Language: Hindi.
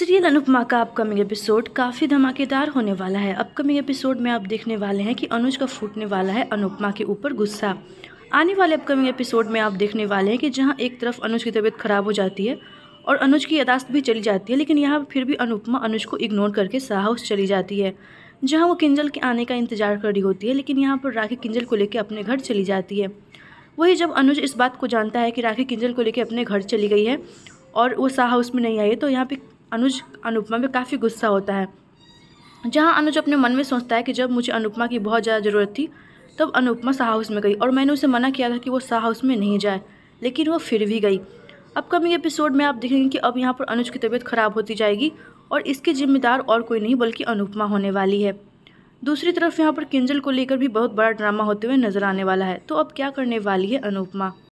सीरियल अनुपमा का अपकमिंग एपिसोड काफ़ी धमाकेदार होने वाला है अपकमिंग एपिसोड में आप देखने वाले हैं कि अनुज का फूटने वाला है अनुपमा के ऊपर गुस्सा आने वाले अपकमिंग एपिसोड में आप देखने वाले हैं कि जहां एक तरफ अनुज की तबीयत खराब हो जाती है और अनुज की यादाश्त भी चली जाती है लेकिन यहाँ फिर भी अनुपमा अनुज को इग्नोर करके साहस चली जाती है जहाँ वो किंजल के आने का इंतजार कर रही होती है लेकिन यहाँ पर राखी किंजल को लेकर अपने घर चली जाती है वही जब अनुज इस बात को जानता है कि राखी किंजल को लेकर अपने घर चली गई है और वो साहस में नहीं आई तो यहाँ पे अनुज अनुपमा में काफ़ी गुस्सा होता है जहाँ अनुज अपने मन में सोचता है कि जब मुझे अनुपमा की बहुत ज़्यादा ज़रूरत थी तब अनुपमा सा हाउस में गई और मैंने उसे मना किया था कि वो साह हाउस में नहीं जाए लेकिन वो फिर भी गई अपकमिंग एपिसोड में आप देखेंगे कि अब यहाँ पर अनुज की तबीयत ख़राब होती जाएगी और इसकी जिम्मेदार और कोई नहीं बल्कि अनुपमा होने वाली है दूसरी तरफ यहाँ पर किंजल को लेकर भी बहुत बड़ा ड्रामा होते हुए नजर आने वाला है तो अब क्या करने वाली है अनुपमा